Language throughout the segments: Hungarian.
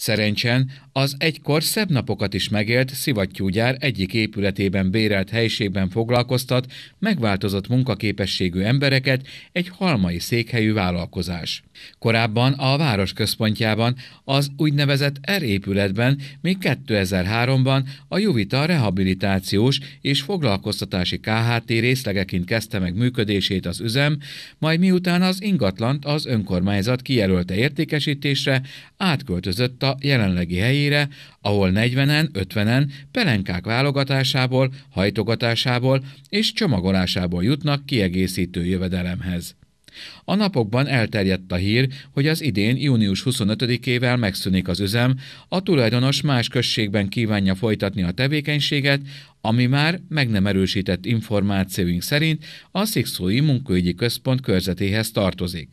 Szerencsen az egykor szebb napokat is megélt szivattyúgyár egyik épületében bérelt helységben foglalkoztat megváltozott munkaképességű embereket egy halmai székhelyű vállalkozás. Korábban a város központjában, az úgynevezett R épületben még 2003-ban a Juvita rehabilitációs és foglalkoztatási KHT részlegeként kezdte meg működését az üzem, majd miután az ingatlant az önkormányzat kijelölte értékesítésre, átköltözött a vissza jelenlegi helyére, ahol 40-en, 50-en pelenkák válogatásából, hajtogatásából és csomagolásából jutnak kiegészítő jövedelemhez. A napokban elterjedt a hír, hogy az idén június 25-ével megszűnik az üzem, a tulajdonos más községben kívánja folytatni a tevékenységet, ami már meg nem erősített információink szerint a Szikszói Munkaügyi Központ körzetéhez tartozik.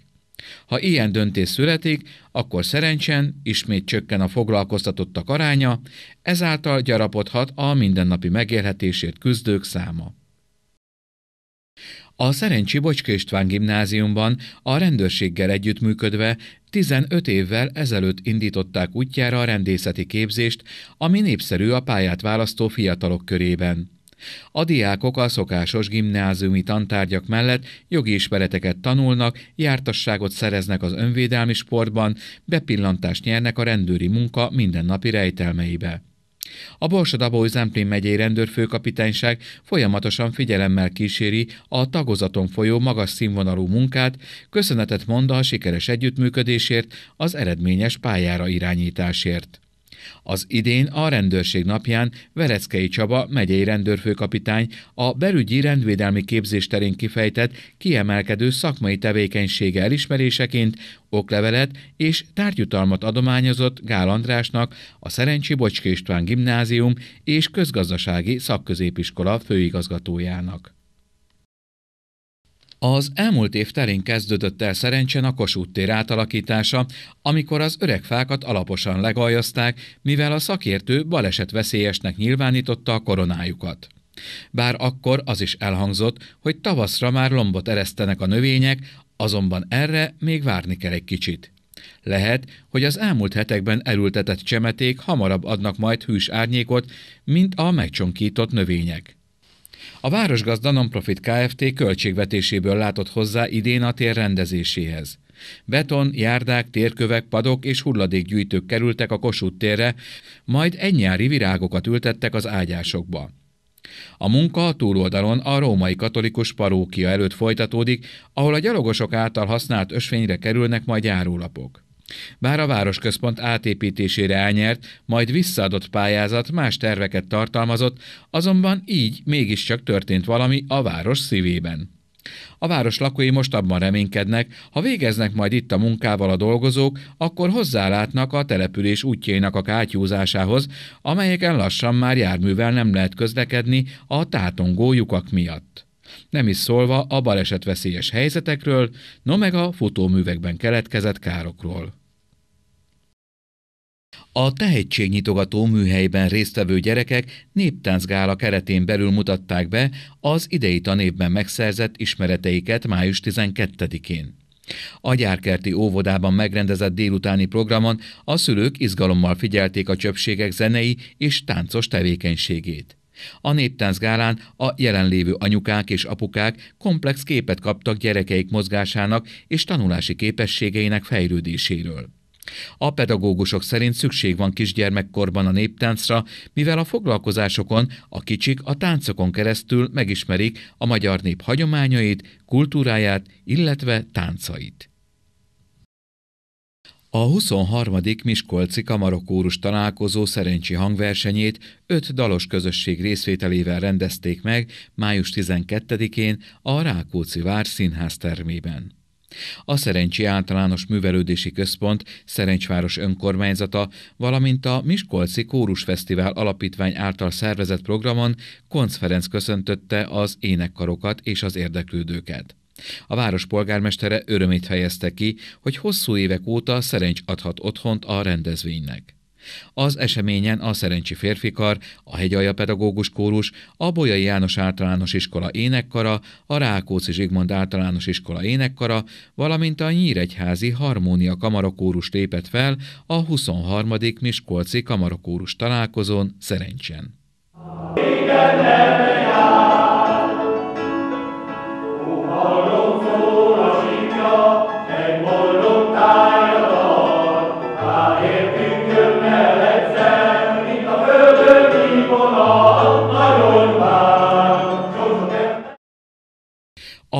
Ha ilyen döntés születik, akkor szerencsen ismét csökken a foglalkoztatottak aránya, ezáltal gyarapodhat a mindennapi megélhetésért küzdők száma. A Szerencsi Bocska István gimnáziumban a rendőrséggel együttműködve 15 évvel ezelőtt indították útjára a rendészeti képzést, ami népszerű a pályát választó fiatalok körében. A diákok a szokásos gimnáziumi tantárgyak mellett jogi ismereteket tanulnak, jártasságot szereznek az önvédelmi sportban, bepillantást nyernek a rendőri munka mindennapi rejtelmeibe. A Borsodabói Zemplén megyei rendőrfőkapitányság folyamatosan figyelemmel kíséri a tagozaton folyó magas színvonalú munkát, köszönetet mond a sikeres együttműködésért, az eredményes pályára irányításért. Az idén a rendőrség napján Vereckei Csaba megyei rendőrfőkapitány a belügyi rendvédelmi képzés terén kifejtett kiemelkedő szakmai tevékenysége elismeréseként oklevelet és tárgyutalmat adományozott Gál Andrásnak a Szerencsi Bocské István Gimnázium és Közgazdasági Szakközépiskola főigazgatójának. Az elmúlt év terén kezdődött el szerencsén a Kossuth tér átalakítása, amikor az öreg fákat alaposan legaljazták, mivel a szakértő veszélyesnek nyilvánította a koronájukat. Bár akkor az is elhangzott, hogy tavaszra már lombot eresztenek a növények, azonban erre még várni kell egy kicsit. Lehet, hogy az elmúlt hetekben elültetett csemeték hamarabb adnak majd hűs árnyékot, mint a megcsonkított növények. A Városgazda Nonprofit Kft. költségvetéséből látott hozzá idén a tér rendezéséhez. Beton, járdák, térkövek, padok és hulladékgyűjtők kerültek a Kossuth térre, majd ennyári virágokat ültettek az ágyásokba. A munka a túloldalon a római katolikus parókia előtt folytatódik, ahol a gyalogosok által használt ösvényre kerülnek majd járólapok. Bár a városközpont átépítésére elnyert, majd visszaadott pályázat más terveket tartalmazott, azonban így mégiscsak történt valami a város szívében. A város lakói most abban reménykednek, ha végeznek majd itt a munkával a dolgozók, akkor hozzálátnak a település útjainak a kátyúzásához, amelyeken lassan már járművel nem lehet közlekedni a tátongó lyukak miatt nem is szólva a baleset veszélyes helyzetekről, no meg a futóművekben keletkezett károkról. A tehetségnyitogató műhelyben résztvevő gyerekek néptáncgála keretén belül mutatták be az idei tanévben megszerzett ismereteiket május 12-én. A gyárkerti óvodában megrendezett délutáni programon a szülők izgalommal figyelték a csöpségek zenei és táncos tevékenységét. A néptánc gálán a jelenlévő anyukák és apukák komplex képet kaptak gyerekeik mozgásának és tanulási képességeinek fejlődéséről. A pedagógusok szerint szükség van kisgyermekkorban a néptáncra, mivel a foglalkozásokon a kicsik a táncokon keresztül megismerik a magyar nép hagyományait, kultúráját, illetve táncait. A 23. Miskolci kamarokórus találkozó szerencsi hangversenyét öt dalos közösség részvételével rendezték meg május 12-én a Rákóczi Vár Színház termében. A Szerencsi Általános Művelődési Központ, Szerencsváros önkormányzata, valamint a Miskolci Kórus Fesztivál Alapítvány által szervezett programon Konc Ferenc köszöntötte az énekkarokat és az érdeklődőket. A város polgármestere örömét fejezte ki, hogy hosszú évek óta szerencs adhat otthont a rendezvénynek. Az eseményen a Szerencsi Férfikar, a Hegyalja Pedagógus Kórus, a Bolyai János Általános Iskola énekkara, a Rákóczi Zsigmond Általános Iskola énekkara, valamint a Nyíregyházi Harmónia Kamarakórus lépett fel a 23. Miskolci Kamarakórus találkozón Szerencsen. Igen,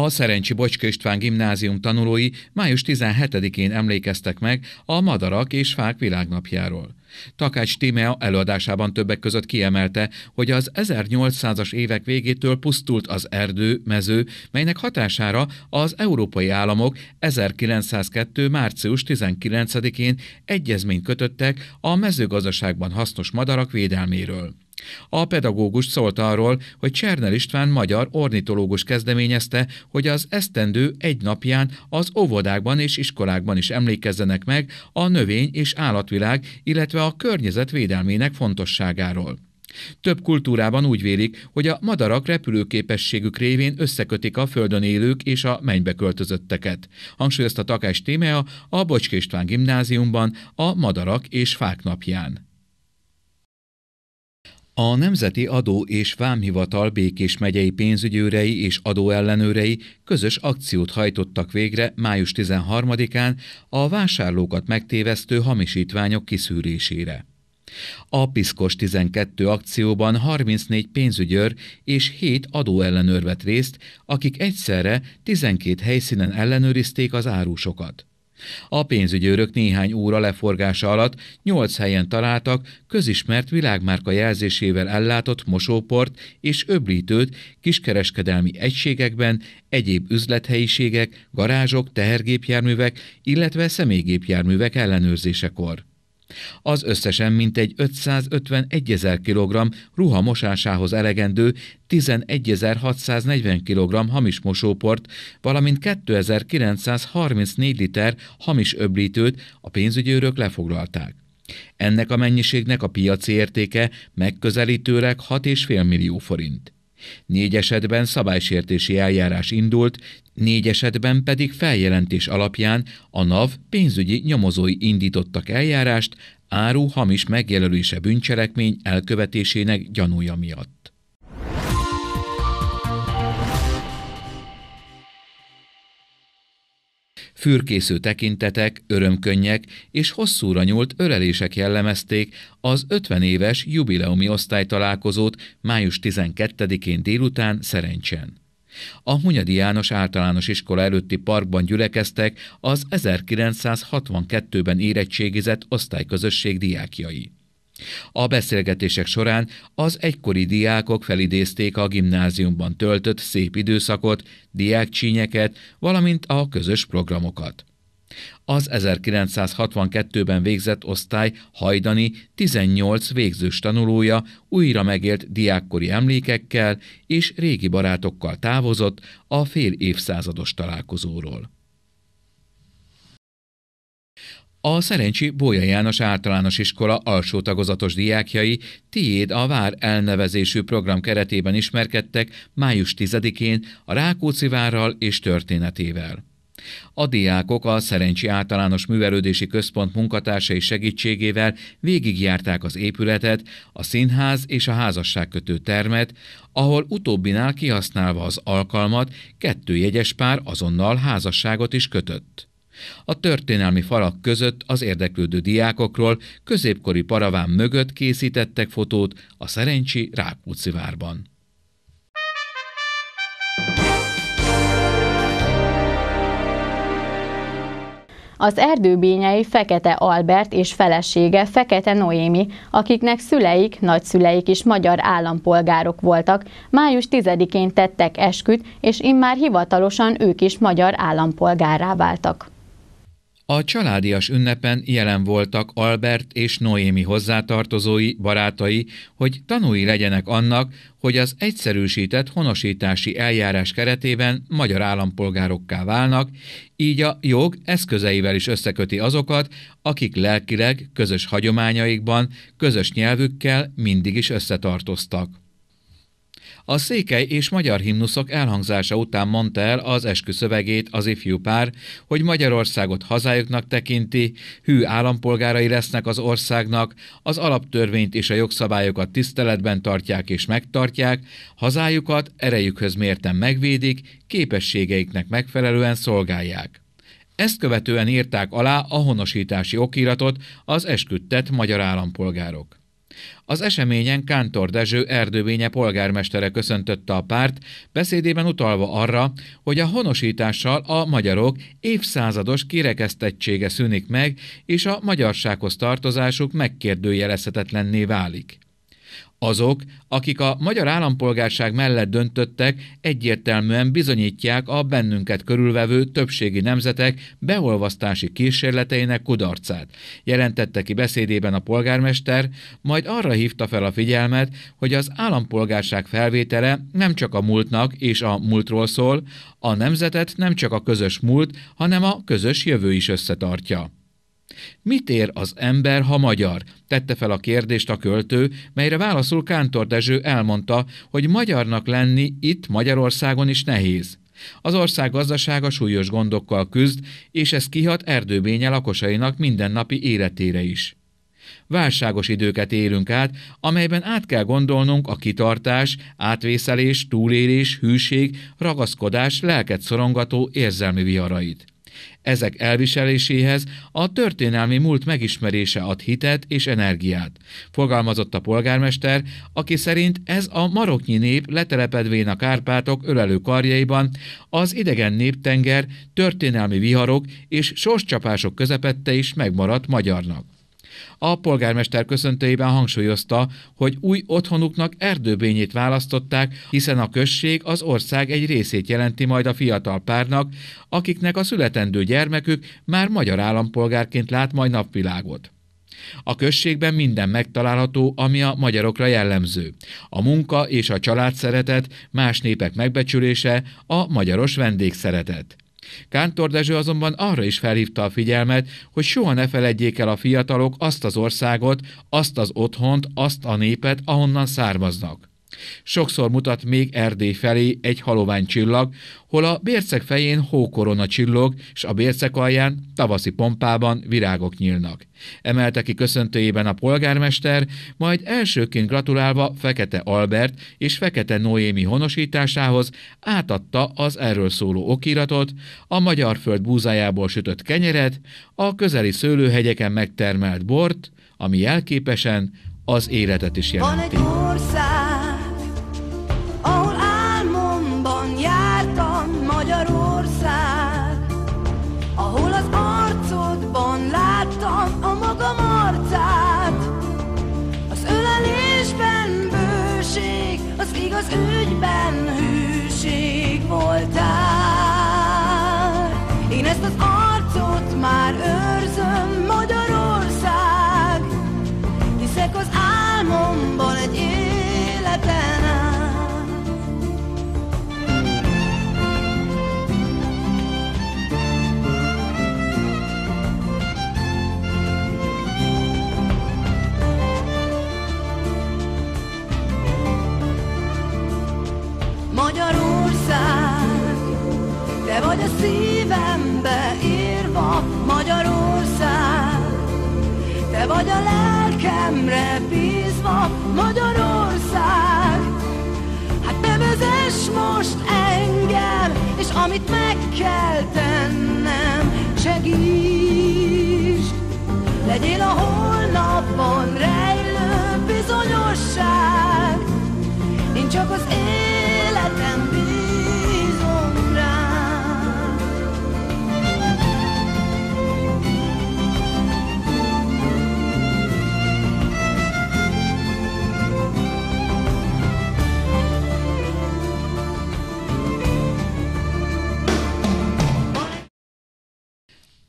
A Szerencsi Bocska István gimnázium tanulói május 17-én emlékeztek meg a Madarak és Fák világnapjáról. Takács Tímea előadásában többek között kiemelte, hogy az 1800-as évek végétől pusztult az erdő, mező, melynek hatására az európai államok 1902. március 19-én egyezményt kötöttek a mezőgazdaságban hasznos madarak védelméről. A pedagógus szólt arról, hogy Csernel István magyar ornitológus kezdeményezte, hogy az esztendő egy napján az óvodákban és iskolákban is emlékezzenek meg a növény és állatvilág, illetve a környezet védelmének fontosságáról. Több kultúrában úgy vélik, hogy a madarak repülőképességük révén összekötik a földön élők és a mennybe költözötteket. Hangsúlyozta Takás Tímea a Bocskéstván gimnáziumban a Madarak és Fák napján. A Nemzeti Adó és Vámhivatal Békés megyei pénzügyőrei és adóellenőrei közös akciót hajtottak végre május 13-án a vásárlókat megtévesztő hamisítványok kiszűrésére. A Piszkos 12 akcióban 34 pénzügyőr és 7 adóellenőr vett részt, akik egyszerre 12 helyszínen ellenőrizték az árusokat. A pénzügyőrök néhány óra leforgása alatt nyolc helyen találtak közismert világmárka jelzésével ellátott mosóport és öblítőt kiskereskedelmi egységekben, egyéb üzlethelyiségek, garázsok, tehergépjárművek, illetve személygépjárművek ellenőrzésekor. Az összesen mintegy 551 ezer kg ruha mosásához elegendő 11.640 kg hamis mosóport, valamint 2934 liter hamis öblítőt a pénzügyőrök lefoglalták. Ennek a mennyiségnek a piaci értéke megközelítőleg 6,5 millió forint. Négy esetben szabálysértési eljárás indult, négy esetben pedig feljelentés alapján a NAV pénzügyi nyomozói indítottak eljárást áru hamis megjelölése bűncselekmény elkövetésének gyanúja miatt. Fürkésző tekintetek, örömkönnyek és hosszúra nyúlt örelések jellemezték az 50 éves jubileumi osztálytalálkozót május 12-én délután Szerencsen. A Hunyadi János általános iskola előtti parkban gyülekeztek az 1962-ben érettségizett osztályközösség diákjai. A beszélgetések során az egykori diákok felidézték a gimnáziumban töltött szép időszakot, diákcsínyeket, valamint a közös programokat. Az 1962-ben végzett osztály hajdani 18 végzős tanulója újra megélt diákkori emlékekkel és régi barátokkal távozott a fél évszázados találkozóról. A szerencsi Bólya János általános iskola alsó tagozatos diákjai Tiéd a Vár elnevezésű program keretében ismerkedtek május 10-én a Rákóczi várral és történetével. A diákok a Szerencsi Általános Művelődési Központ munkatársai segítségével végigjárták az épületet, a színház és a házasságkötő termet, ahol utóbbinál kihasználva az alkalmat, kettő jegyes pár azonnal házasságot is kötött. A történelmi falak között az érdeklődő diákokról középkori paraván mögött készítettek fotót a Szerencsi Rákóczi várban. Az erdőbényei Fekete Albert és felesége Fekete Noémi, akiknek szüleik, nagyszüleik is magyar állampolgárok voltak, május 10-én tettek esküt, és immár hivatalosan ők is magyar állampolgárrá váltak. A családias ünnepen jelen voltak Albert és Noémi hozzátartozói, barátai, hogy tanúi legyenek annak, hogy az egyszerűsített honosítási eljárás keretében magyar állampolgárokká válnak, így a jog eszközeivel is összeköti azokat, akik lelkileg, közös hagyományaikban, közös nyelvükkel mindig is összetartoztak. A székely és magyar himnuszok elhangzása után mondta el az esküszövegét az ifjú pár, hogy Magyarországot hazájuknak tekinti, hű állampolgárai lesznek az országnak, az alaptörvényt és a jogszabályokat tiszteletben tartják és megtartják, hazájukat erejükhöz mérten megvédik, képességeiknek megfelelően szolgálják. Ezt követően írták alá a honosítási okiratot az esküdtett magyar állampolgárok. Az eseményen Kántor Dezső Erdővénye polgármestere köszöntötte a párt, beszédében utalva arra, hogy a honosítással a magyarok évszázados kirekesztettsége szűnik meg, és a magyarsághoz tartozásuk megkérdőjelezhetetlenné válik. Azok, akik a magyar állampolgárság mellett döntöttek, egyértelműen bizonyítják a bennünket körülvevő többségi nemzetek beolvasztási kísérleteinek kudarcát, jelentette ki beszédében a polgármester, majd arra hívta fel a figyelmet, hogy az állampolgárság felvétele nem csak a múltnak és a múltról szól, a nemzetet nem csak a közös múlt, hanem a közös jövő is összetartja. Mit ér az ember, ha magyar? Tette fel a kérdést a költő, melyre válaszul Kántor Dezső elmondta, hogy magyarnak lenni itt Magyarországon is nehéz. Az ország gazdasága súlyos gondokkal küzd, és ez kihat erdőbénye lakosainak mindennapi életére is. Válságos időket élünk át, amelyben át kell gondolnunk a kitartás, átvészelés, túlélés, hűség, ragaszkodás, lelket szorongató érzelmi viharait. Ezek elviseléséhez a történelmi múlt megismerése ad hitet és energiát, fogalmazott a polgármester, aki szerint ez a maroknyi nép letelepedvén a Kárpátok ölelő karjaiban az idegen néptenger történelmi viharok és sorscsapások közepette is megmaradt magyarnak a polgármester köszöntőjében hangsúlyozta, hogy új otthonuknak erdőbényét választották, hiszen a község az ország egy részét jelenti majd a fiatal párnak, akiknek a születendő gyermekük már magyar állampolgárként lát majd napvilágot. A községben minden megtalálható, ami a magyarokra jellemző. A munka és a család szeretet, más népek megbecsülése, a magyaros vendégszeretet. Kántor Dezső azonban arra is felhívta a figyelmet, hogy soha ne feledjék el a fiatalok azt az országot, azt az otthont, azt a népet, ahonnan származnak. Sokszor mutat még Erdély felé egy halovány csillag, hol a bércek fején hókorona csillog, és a bércek alján tavaszi pompában virágok nyílnak. Emelte ki köszöntőjében a polgármester, majd elsőként gratulálva Fekete Albert és Fekete Noémi honosításához átadta az erről szóló okiratot, a magyar föld búzájából sütött kenyeret, a közeli szőlőhegyeken megtermelt bort, ami jelképesen az életet is jelenti. Van egy ország, was in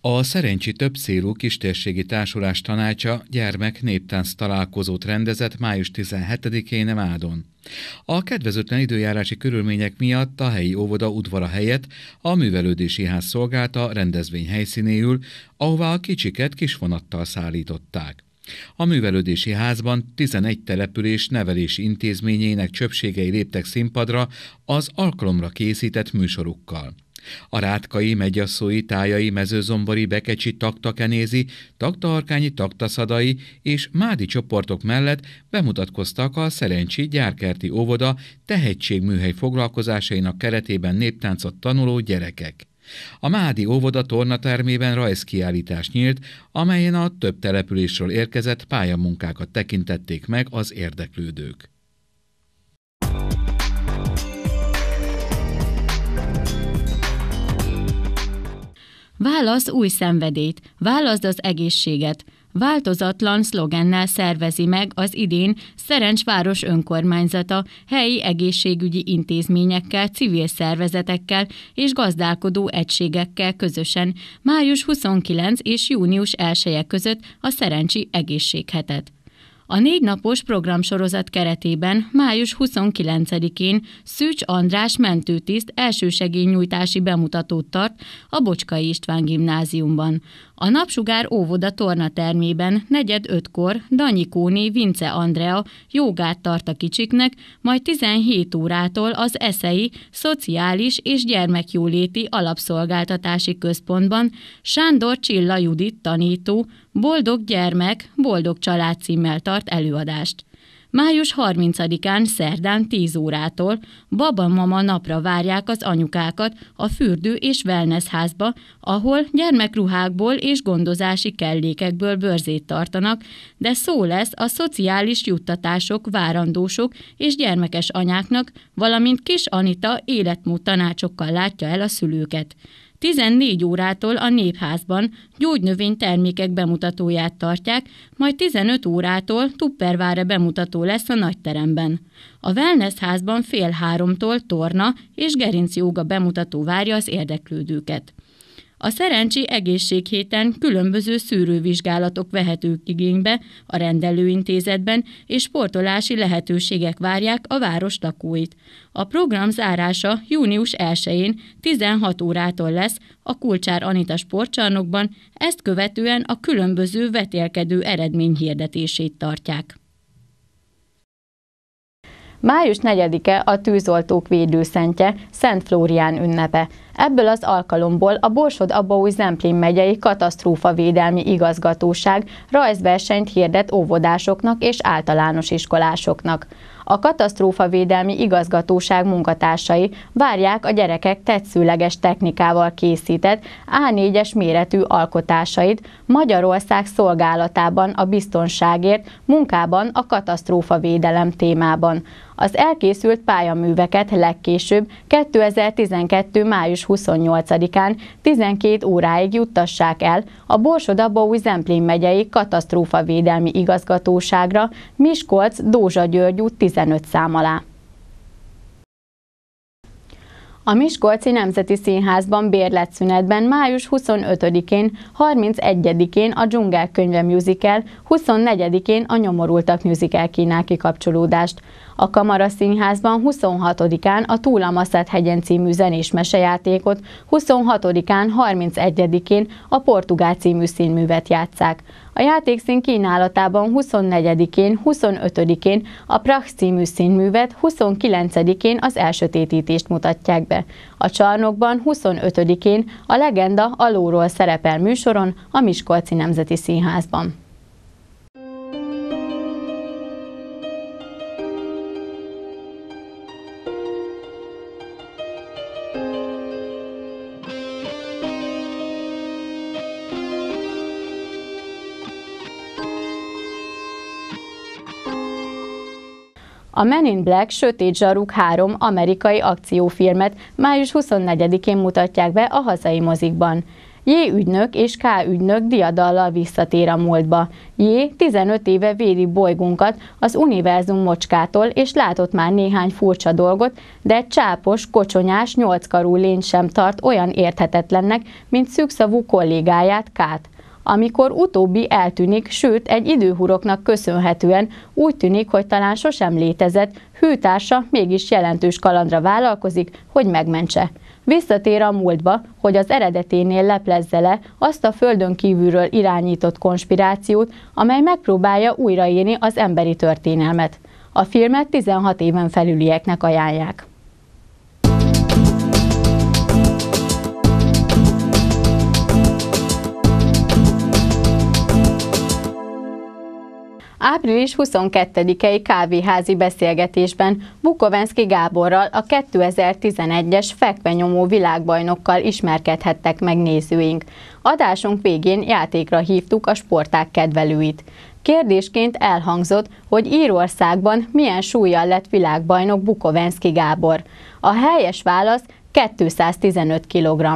A Szerencsi Többszélú Kistérségi Társulás Tanácsa gyermek néptánc találkozót rendezett május 17-én Mádon. A kedvezőtlen időjárási körülmények miatt a helyi óvoda udvara helyett a művelődési ház szolgálta rendezvény helyszínéül, ahová a kicsiket kis vonattal szállították. A művelődési házban 11 település nevelési intézményének csöpségei léptek színpadra az alkalomra készített műsorukkal. A rátkai, megyaszói, tájai, mezőzombori, bekecsi, taktakenézi, taktaharkányi, taktaszadai és mádi csoportok mellett bemutatkoztak a Szerencsi Gyárkerti Óvoda tehetségműhely foglalkozásainak keretében néptáncot tanuló gyerekek. A Mádi óvoda tornatermében rajzkiállítás nyílt, amelyen a több településről érkezett pályamunkákat tekintették meg az érdeklődők. Válasz új szenvedét, válaszd az egészséget, változatlan szlogennel szervezi meg az idén Szerencsváros önkormányzata helyi egészségügyi intézményekkel, civil szervezetekkel és gazdálkodó egységekkel közösen május 29 és június 1 -e között a Szerencsi Egészséghetet. A négy napos programsorozat keretében május 29-én Szűcs András mentőtiszt elsősegélynyújtási bemutatót tart a Bocskai István gimnáziumban. A napsugár óvoda termében negyed ötkor Kóni Vince Andrea jogát tart a kicsiknek, majd 17 órától az Eszei Szociális és Gyermekjóléti Alapszolgáltatási Központban Sándor Csilla Judit tanító Boldog gyermek, boldog család címmel tart előadást. Május 30-án szerdán 10 órától Baba Mama napra várják az anyukákat a fürdő és wellness házba, ahol gyermekruhákból és gondozási kellékekből bőrzét tartanak, de szó lesz a szociális juttatások várandósok és gyermekes anyáknak, valamint kis Anita életmód tanácsokkal látja el a szülőket. 14 órától a Népházban gyógynövény termékek bemutatóját tartják, majd 15 órától Tupperware bemutató lesz a nagyteremben. A Wellness házban fél háromtól torna és gerincjóga bemutató várja az érdeklődőket. A szerencsi egészséghéten különböző szűrővizsgálatok vehetők igénybe a rendelőintézetben, és sportolási lehetőségek várják a város lakóit. A program zárása június 1-én 16 órától lesz a Kulcsár Anita sportcsarnokban, ezt követően a különböző vetélkedő eredmény hirdetését tartják. Május 4-e a tűzoltók védőszentje, Szent Flórián ünnepe. Ebből az alkalomból a borsod abbaúj zemplén megyei katasztrófavédelmi igazgatóság rajzversenyt hirdet óvodásoknak és általános iskolásoknak. A katasztrófavédelmi igazgatóság munkatársai várják a gyerekek tetszőleges technikával készített A4-es méretű alkotásait Magyarország szolgálatában a biztonságért, munkában a katasztrófavédelem témában. Az elkészült pályaműveket legkésőbb 2012. május 28-án 12 óráig juttassák el a Borsodabói Zemplén megyei katasztrófavédelmi igazgatóságra Miskolc Dózsa György út 15 szám alá. A Miskolci Nemzeti Színházban bérletszünetben május 25-én, 31-én a Dzsungel könyve musical, 24-én a Nyomorultak musical kínál kikapcsolódást. A Kamara Színházban 26-án a Túlamaszát hegyen című zenés mesejátékot, 26-án, 31-én a Portugál című színművet játszák. A játékszín kínálatában 24-én, 25-én a Prach című színművet, 29-én az elsötétítést mutatják be. A csarnokban 25-én a legenda alulról szerepel műsoron a Miskolci Nemzeti Színházban. A Men in Black Sötét Zsaruk 3 amerikai akciófilmet május 24-én mutatják be a hazai mozikban. J. ügynök és K. ügynök diadallal visszatér a múltba. J. 15 éve védi bolygónkat az univerzum mocskától, és látott már néhány furcsa dolgot, de egy csápos, kocsonyás, nyolckarú lény sem tart olyan érthetetlennek, mint szükszavú kollégáját Kát amikor utóbbi eltűnik, sőt egy időhuroknak köszönhetően úgy tűnik, hogy talán sosem létezett, hűtársa mégis jelentős kalandra vállalkozik, hogy megmentse. Visszatér a múltba, hogy az eredeténél leplezze le azt a földön kívülről irányított konspirációt, amely megpróbálja újraírni az emberi történelmet. A filmet 16 éven felülieknek ajánlják. Április 22-i kávéházi beszélgetésben Bukovenszki Gáborral a 2011-es fekvenyomó világbajnokkal ismerkedhettek meg nézőink. Adásunk végén játékra hívtuk a sporták kedvelőit. Kérdésként elhangzott, hogy Írországban milyen súlyjal lett világbajnok Bukovenszki Gábor. A helyes válasz 215 kg.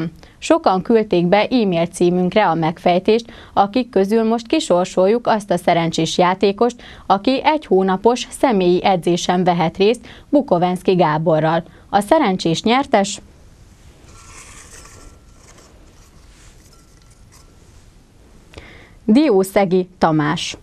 Sokan küldték be e-mail címünkre a megfejtést, akik közül most kisorsoljuk azt a szerencsés játékost, aki egy hónapos személyi edzésen vehet részt Bukovenszki Gáborral. A szerencsés nyertes Diószegi Tamás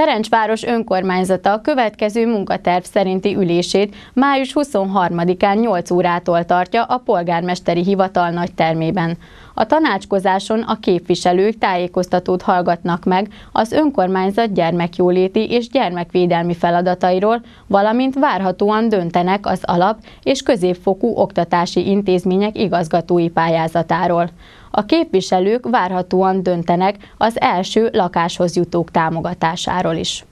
Ferencváros önkormányzata a következő munkaterv szerinti ülését május 23-án 8 órától tartja a polgármesteri hivatal termében. A tanácskozáson a képviselők tájékoztatót hallgatnak meg az önkormányzat gyermekjóléti és gyermekvédelmi feladatairól, valamint várhatóan döntenek az alap és középfokú oktatási intézmények igazgatói pályázatáról. A képviselők várhatóan döntenek az első lakáshoz jutók támogatásáról is.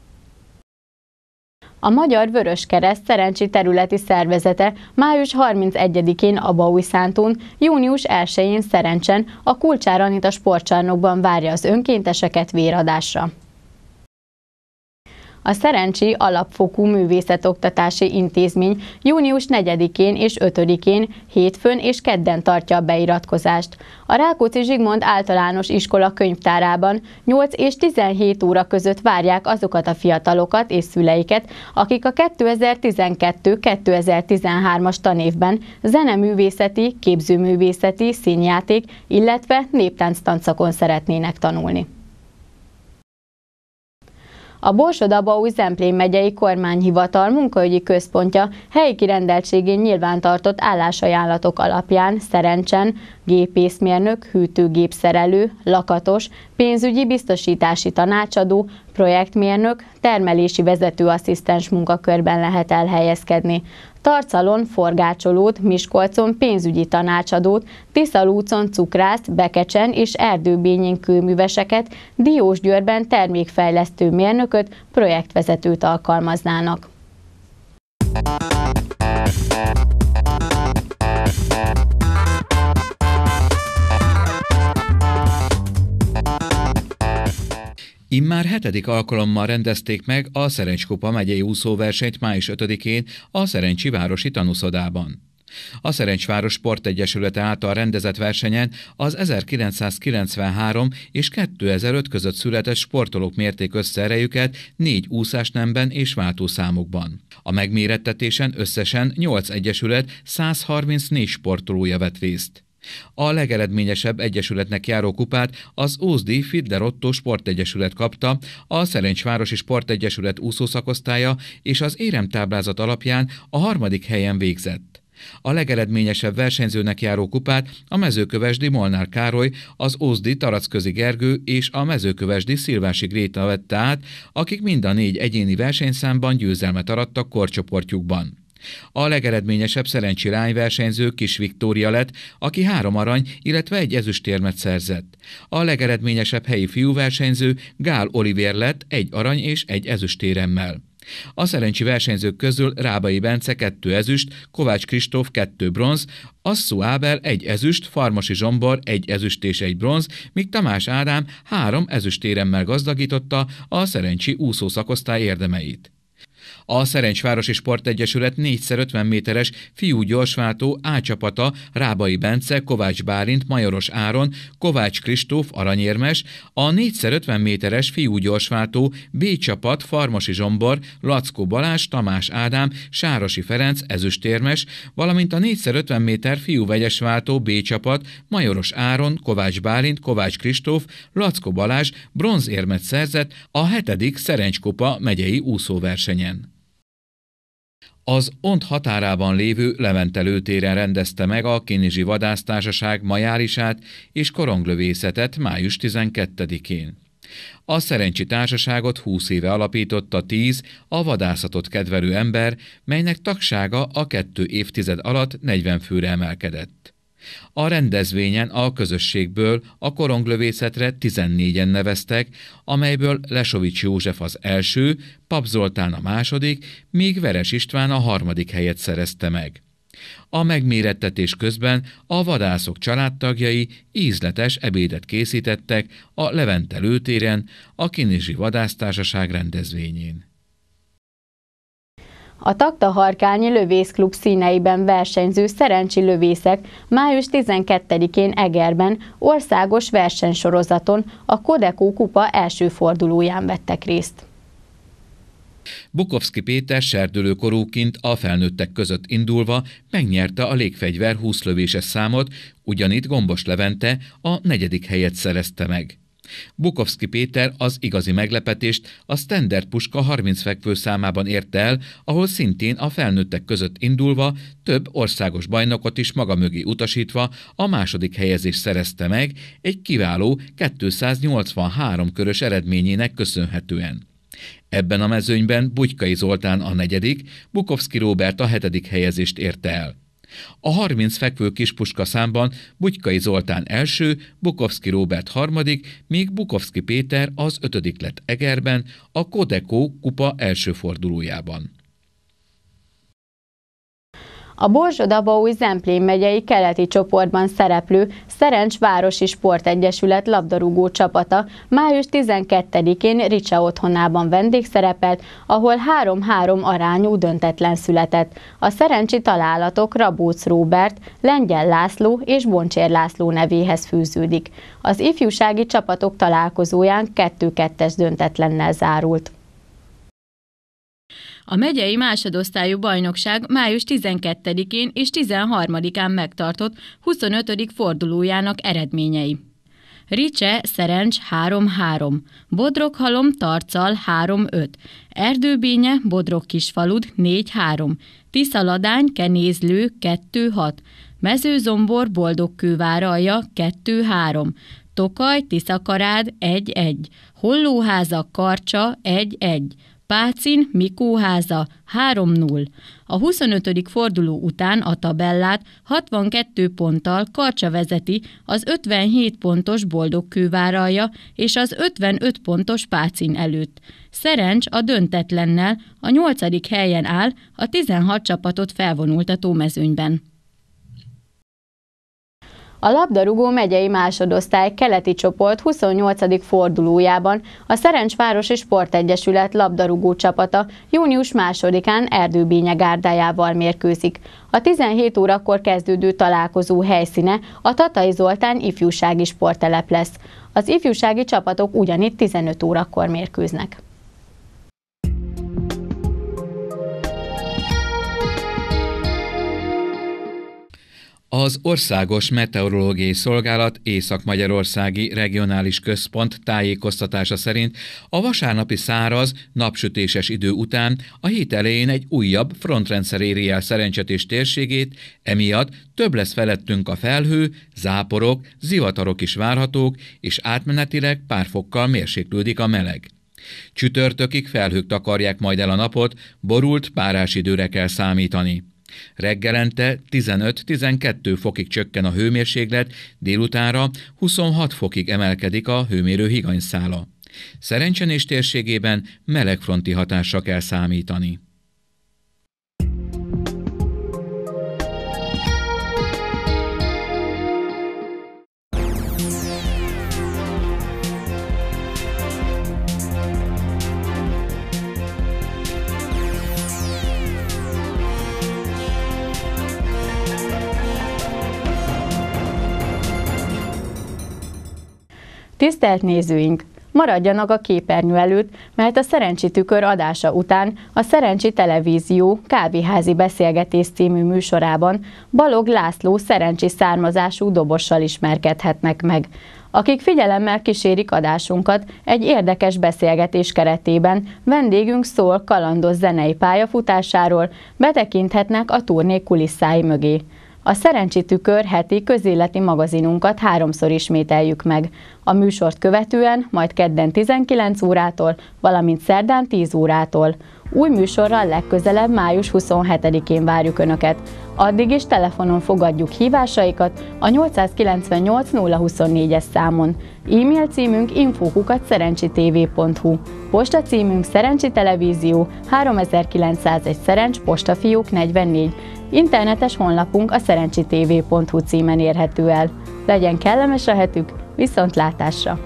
A Magyar Vörös Kereszt Szerencsi Területi Szervezete május 31-én Abaújszántón, június 1-én Szerencsen a Kulcsár Anita sportcsarnokban várja az önkénteseket véradásra a Szerencsi Alapfokú Művészetoktatási Intézmény június 4-én és 5-én, hétfőn és kedden tartja a beiratkozást. A Rákóczi Zsigmond általános iskola könyvtárában 8 és 17 óra között várják azokat a fiatalokat és szüleiket, akik a 2012-2013-as tanévben zeneművészeti, képzőművészeti, színjáték, illetve néptánc néptánctanszakon szeretnének tanulni. A borsod Zemplén megyei kormányhivatal munkaügyi központja helyi kirendeltségén nyilvántartott állásajánlatok alapján szerencsen, gépészmérnök, hűtőgépszerelő, lakatos, pénzügyi biztosítási tanácsadó, projektmérnök, termelési vezetőasszisztens munkakörben lehet elhelyezkedni. Tarcalon forgácsolót, Miskolcon pénzügyi tanácsadót, Tiszalúcon cukrászt, Bekecsen és Erdőbényén kőműveseket, Diósgyőrben termékfejlesztő mérnököt, projektvezetőt alkalmaznának. Immár hetedik alkalommal rendezték meg a Szerencskupa megyei úszóversenyt május 5-én a Szerencsi Városi Tanuszodában. A Szerencsváros Sportegyesülete által rendezett versenyen az 1993 és 2005 között született sportolók mérték össze erejüket négy úszásnemben és váltószámokban. A megmérettetésen összesen 8 egyesület 134 sportolója vett részt. A legeredményesebb egyesületnek járó kupát az Ózdi Fidler Otto Sportegyesület kapta, a Szerencsvárosi Sportegyesület úszószakosztálya és az éremtáblázat alapján a harmadik helyen végzett. A legeredményesebb versenyzőnek járó kupát a mezőkövesdi Molnár Károly, az Ózdi Taracközi Gergő és a mezőkövesdi Szilvási Gréta vette át, akik mind a négy egyéni versenyszámban győzelmet arattak korcsoportjukban. A legeredményesebb szerencsirány versenyző Kis Viktória lett, aki három arany, illetve egy ezüstérmet szerzett. A legeredményesebb helyi fiúversenyző Gál Olivier lett egy arany és egy ezüstéremmel. A szerencsi versenyzők közül Rábai Bence kettő ezüst, Kovács Kristóf kettő bronz, Asszú Ábel egy ezüst, Farmasi Zsombor egy ezüst és egy bronz, míg Tamás Ádám három ezüstéremmel gazdagította a szerencsi úszószakosztály érdemeit. A Szerencsvárosi Sportegyesület 4x50 méteres fiú gyorsváltó A csapata Rábai Bence, Kovács Bálint, Majoros Áron, Kovács Kristóf aranyérmes, a 4x50 méteres fiú gyorsváltó B csapat Farmasi Zsombor, Lackó Balázs, Tamás Ádám, Sárosi Ferenc ezüstérmes, valamint a 4x50 méter fiú vegyesváltó B csapat Majoros Áron, Kovács Bálint, Kovács Kristóf, Lackó Balázs bronzérmet szerzett a hetedik Szerencskupa megyei úszóversenyen az Ont határában lévő leventelőtéren rendezte meg a Kinizsi Vadásztársaság majárisát és koronglövészetet május 12-én. A Szerencsi Társaságot 20 éve alapította 10 a vadászatot kedvelő ember, melynek tagsága a kettő évtized alatt 40 főre emelkedett. A rendezvényen a közösségből a koronglövészetre 14-en neveztek, amelyből Lesovics József az első, Pap Zoltán a második, míg Veres István a harmadik helyet szerezte meg. A megmérettetés közben a vadászok családtagjai ízletes ebédet készítettek a Levente lőtéren, a Kinizsi Vadásztársaság rendezvényén. A Takta Harkányi Lövészklub színeiben versenyző szerencsi lövészek május 12-én Egerben országos versenysorozaton a Kodekó Kupa első fordulóján vettek részt. Bukovszki Péter serdülőkorúként a felnőttek között indulva megnyerte a légfegyver 20 lövéses számot, ugyanitt Gombos Levente a negyedik helyet szerezte meg. Bukovski Péter az igazi meglepetést a standard puska 30 fekvő számában érte el, ahol szintén a felnőttek között indulva több országos bajnokot is maga mögé utasítva a második helyezést szerezte meg egy kiváló 283 körös eredményének köszönhetően. Ebben a mezőnyben Bugykai Zoltán a negyedik, Bukovski Róbert a hetedik helyezést érte el. A 30 fekvő kispuska számban Bugykai Zoltán első, Bukovszki Róbert harmadik, míg Bukovszki Péter az ötödik lett Egerben, a Kodeko kupa első fordulójában. A Borzsoda-Baúj-Zemplén megyei keleti csoportban szereplő Szerencs Városi Sportegyesület labdarúgó csapata május 12-én Ricsa otthonában vendégszerepelt, ahol 3-3 arányú döntetlen született. A szerencsi találatok Rabóc Róbert, Lengyel László és Boncsér László nevéhez fűződik. Az ifjúsági csapatok találkozóján 2-2-es döntetlennel zárult. A megyei másodosztályú bajnokság május 12-én és 13-án megtartott 25. fordulójának eredményei. Ricse, Szerencs 3-3, Bodroghalom, Tarcal 3-5, Erdőbénye, Bodrog Kisfalud 4-3, Tiszaladány, Kenézlő 2-6, Mezőzombor, Boldogkőváralja 2-3, Tokaj, Tiszakarád 1-1, Hollóháza, Karcsa 1-1, Pácin Mikóháza 3-0. A 25. forduló után a tabellát 62 ponttal Karcsa vezeti, az 57 pontos Boldogkőváralja és az 55 pontos Pácin előtt. Szerencs a döntetlennel a 8. helyen áll a 16 csapatot felvonultató mezőnyben. A labdarúgó megyei másodosztály keleti csoport 28. fordulójában a Szerencsvárosi Sportegyesület labdarúgó csapata június 2-án Erdőbínye gárdájával mérkőzik. A 17 órakor kezdődő találkozó helyszíne a Tatai Zoltán ifjúsági sporttelep lesz. Az ifjúsági csapatok ugyanitt 15 órakor mérkőznek. Az Országos Meteorológiai Szolgálat Észak-Magyarországi Regionális Központ tájékoztatása szerint a vasárnapi száraz, napsütéses idő után a hét elején egy újabb frontrendszer éri el szerencsetés térségét, emiatt több lesz felettünk a felhő, záporok, zivatarok is várhatók, és átmenetileg pár fokkal mérséklődik a meleg. Csütörtökig felhők takarják majd el a napot, borult párás időre kell számítani. Reggelente 15-12 fokig csökken a hőmérséklet, délutánra 26 fokig emelkedik a hőmérő higanyszála. Szerencsenés térségében melegfronti hatásra kell számítani. Tisztelt nézőink! Maradjanak a képernyő előtt, mert a Szerencsi Tükör adása után a Szerencsi Televízió Kávéházi Beszélgetés című műsorában Balog László szerencsi származású dobossal ismerkedhetnek meg akik figyelemmel kísérik adásunkat egy érdekes beszélgetés keretében. Vendégünk szól kalandos zenei pályafutásáról, betekinthetnek a turné kulisszái mögé. A Szerencsi Tükör heti közéleti magazinunkat háromszor ismételjük meg a műsort követően, majd kedden 19 órától, valamint szerdán 10 órától. Új műsorral legközelebb május 27-én várjuk Önöket. Addig is telefonon fogadjuk hívásaikat a 898 024-es számon. E-mail címünk infókukat szerencsitv.hu. Posta címünk Szerencsi Televízió 3901 Szerencs Postafiók 44. Internetes honlapunk a szerencsitv.hu címen érhető el. Legyen kellemes a hetük, Viszontlátásra!